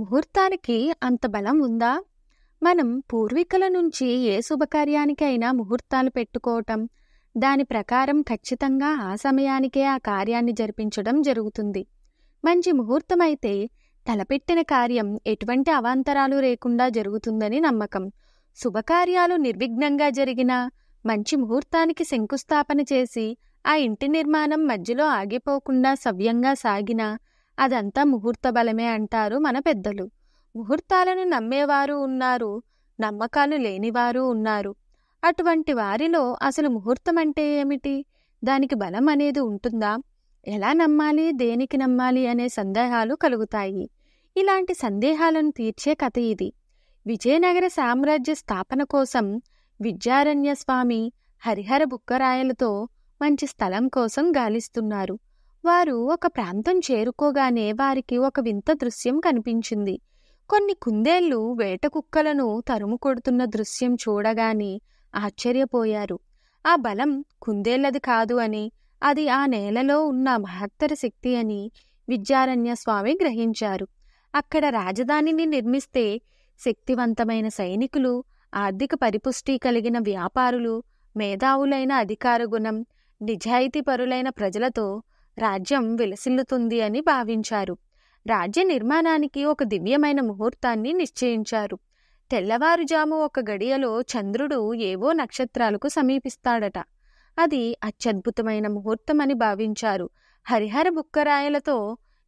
ముహూర్తానికి అంత బలం ఉందా మనం పూర్వీకుల నుంచి ఏ శుభకార్యానికైనా ముహూర్తాలు పెట్టుకోవటం దాని ప్రకారం ఖచ్చితంగా ఆ సమయానికే ఆ కార్యాన్ని జరిపించడం జరుగుతుంది మంచి ముహూర్తమైతే తలపెట్టిన కార్యం ఎటువంటి అవాంతరాలు లేకుండా జరుగుతుందని నమ్మకం శుభకార్యాలు నిర్విఘ్నంగా జరిగినా మంచి ముహూర్తానికి శంకుస్థాపన చేసి ఆ ఇంటి నిర్మాణం మధ్యలో ఆగిపోకుండా సవ్యంగా సాగినా అదంతా ముహూర్త బలమే అంటారు మన పెద్దలు ముహూర్తాలను నమ్మేవారు ఉన్నారు నమ్మకాలు లేనివారు ఉన్నారు అటువంటి వారిలో అసలు ముహూర్తం అంటే ఏమిటి దానికి బలం అనేది ఉంటుందా ఎలా నమ్మాలి దేనికి నమ్మాలి అనే సందేహాలు కలుగుతాయి ఇలాంటి సందేహాలను తీర్చే కథ ఇది విజయనగర సామ్రాజ్య స్థాపన కోసం విద్యారణ్య స్వామి హరిహర బుక్కరాయలతో మంచి స్థలం కోసం గాలిస్తున్నారు వారు ఒక ప్రాంతం చేరుకోగానే వారికి ఒక వింత దృశ్యం కనిపించింది కొన్ని కుందేళ్లు వేట కుక్కలను తరుముకొడుతున్న దృశ్యం చూడగానే ఆశ్చర్యపోయారు ఆ బలం కుందేళ్లది కాదు అని అది ఆ నేలలో ఉన్న మహత్తర శక్తి అని విద్యారణ్య స్వామి గ్రహించారు అక్కడ రాజధానిని నిర్మిస్తే శక్తివంతమైన సైనికులు ఆర్థిక పరిపుష్టి కలిగిన వ్యాపారులు మేధావులైన అధికారగుణం నిజాయితీపరులైన ప్రజలతో రాజ్యం విలసిల్లుతుంది అని భావించారు రాజ్య నిర్మాణానికి ఒక దివ్యమైన ముహూర్తాన్ని నిశ్చయించారు తెల్లవారుజాము ఒక గడియలో చంద్రుడు ఏవో నక్షత్రాలకు సమీపిస్తాడట అది అత్యద్భుతమైన ముహూర్తమని భావించారు హరిహర బుక్కరాయలతో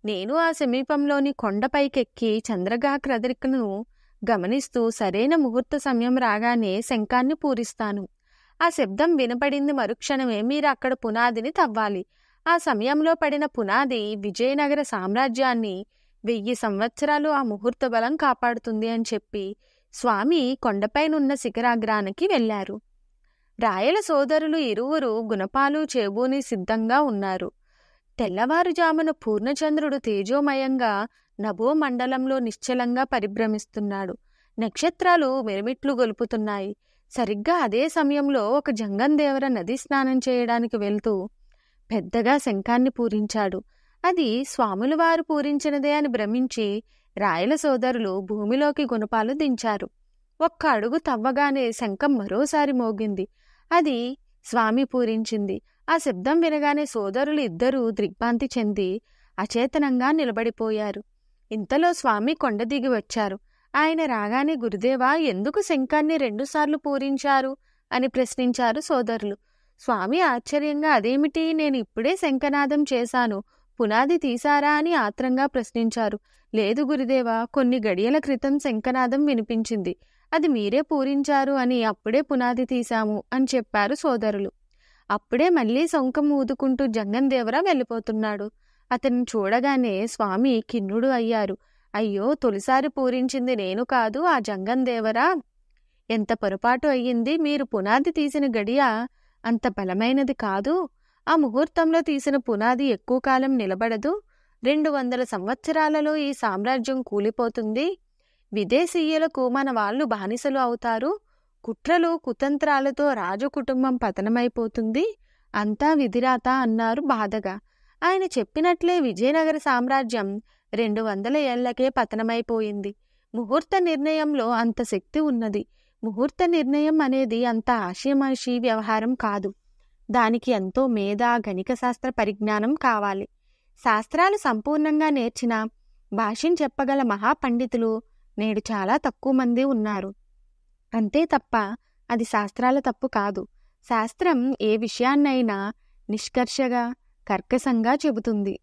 నేను ఆ సమీపంలోని కొండపైకెక్కి చంద్రగా క్రదరికను గమనిస్తూ సరైన ముహూర్త సమయం రాగానే శంఖాన్ని పూరిస్తాను ఆ శబ్దం వినపడింది మరుక్షణమే మీరు అక్కడ పునాదిని తవ్వాలి ఆ సమయంలో పడిన పునాది విజయనగర సామ్రాజ్యాన్ని వెయ్యి సంవత్సరాలు ఆ ముహూర్త బలం కాపాడుతుంది అని చెప్పి స్వామి కొండపైనున్న శిఖరాగ్రానికి వెళ్ళారు రాయల సోదరులు ఇరువురు గుణపాలు చేబూని సిద్ధంగా ఉన్నారు తెల్లవారుజామున పూర్ణచంద్రుడు తేజోమయంగా నభో మండలంలో నిశ్చలంగా పరిభ్రమిస్తున్నాడు నక్షత్రాలు మిరమిట్లు గొలుపుతున్నాయి సరిగ్గా అదే సమయంలో ఒక జంగందేవర నది స్నానం చేయడానికి వెళ్తూ పెద్దగా శంఖాన్ని పూరించాడు అది స్వాములవారు పూరించినదే అని భ్రమించి రాయల సోదరులు భూమిలోకి గుణపాలు దించారు ఒక్క అడుగు తవ్వగానే శంఖం మరోసారి మోగింది అది స్వామి పూరించింది ఆ శబ్దం వినగానే సోదరులు ఇద్దరూ దిగ్భాంతి చెంది అచేతనంగా నిలబడిపోయారు ఇంతలో స్వామి కొండ దిగి వచ్చారు ఆయన రాగానే గురుదేవా ఎందుకు శంఖాన్ని రెండుసార్లు పూరించారు అని ప్రశ్నించారు సోదరులు స్వామి ఆశ్చర్యంగా అదేమిటి నేను ఇప్పుడే శంఖనాదం చేశాను పునాది తీశారా అని ఆత్రంగా ప్రశ్నించారు లేదు గురుదేవా కొన్ని గడియల క్రితం శంఖనాదం వినిపించింది అది మీరే పూరించారు అని అప్పుడే పునాది తీశాము అని చెప్పారు సోదరులు అప్పుడే మళ్ళీ శంఖం ఊదుకుంటూ జంగందేవరా వెళ్ళిపోతున్నాడు అతన్ని చూడగానే స్వామి కిన్నుడు అయ్యారు అయ్యో తొలిసారి పూరించింది నేను కాదు ఆ జంగందేవరా ఎంత పొరపాటు అయ్యింది మీరు పునాది తీసిన గడియా అంత బలమైనది కాదు ఆ ముహూర్తంలో తీసిన పునాది ఎక్కువ కాలం నిలబడదు రెండు వందల సంవత్సరాలలో ఈ సామ్రాజ్యం కూలిపోతుంది విదేశీయులకు మన వాళ్ళు బానిసలు అవుతారు కుట్రలు కుతంత్రాలతో రాజు కుటుంబం పతనమైపోతుంది అంతా విధిరాత అన్నారు బాధగా ఆయన చెప్పినట్లే విజయనగర సామ్రాజ్యం రెండు వందల ఏళ్లకే పతనమైపోయింది ముహూర్త నిర్ణయంలో అంత శక్తి ఉన్నది ముహూర్త నిర్ణయం అనేది అంత ఆషిమాషి వ్యవహారం కాదు దానికి ఎంతో మేధ గణిక శాస్త్ర పరిజ్ఞానం కావాలి శాస్త్రాలు సంపూర్ణంగా నేర్చిన భాష్యం చెప్పగల మహాపండితులు నేడు చాలా తక్కువ మంది ఉన్నారు అంతే తప్ప అది శాస్త్రాల తప్పు కాదు శాస్త్రం ఏ విషయాన్నైనా నిష్కర్షగా కర్కశంగా చెబుతుంది